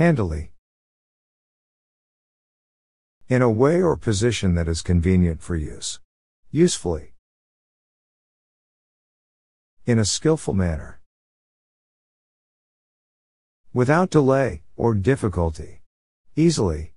Handily. In a way or position that is convenient for use. Usefully. In a skillful manner. Without delay, or difficulty. Easily.